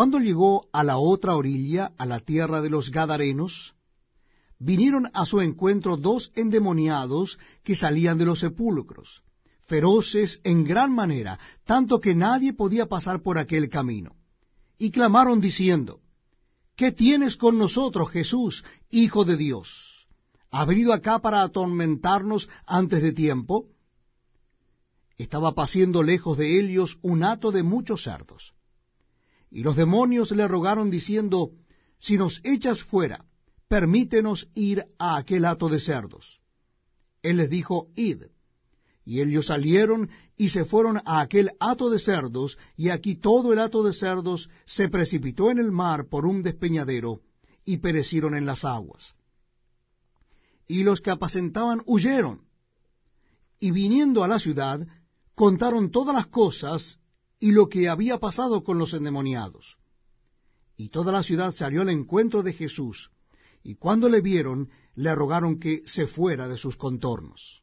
Cuando llegó a la otra orilla, a la tierra de los Gadarenos, vinieron a su encuentro dos endemoniados que salían de los sepulcros, feroces en gran manera, tanto que nadie podía pasar por aquel camino. Y clamaron diciendo, ¿Qué tienes con nosotros, Jesús, Hijo de Dios? ¿Has venido acá para atormentarnos antes de tiempo? Estaba pasiendo lejos de ellos un hato de muchos cerdos y los demonios le rogaron diciendo, Si nos echas fuera, permítenos ir a aquel hato de cerdos. Él les dijo, Id. Y ellos salieron y se fueron a aquel hato de cerdos, y aquí todo el hato de cerdos se precipitó en el mar por un despeñadero, y perecieron en las aguas. Y los que apacentaban huyeron, y viniendo a la ciudad, contaron todas las cosas y lo que había pasado con los endemoniados. Y toda la ciudad salió al encuentro de Jesús, y cuando le vieron, le rogaron que se fuera de sus contornos.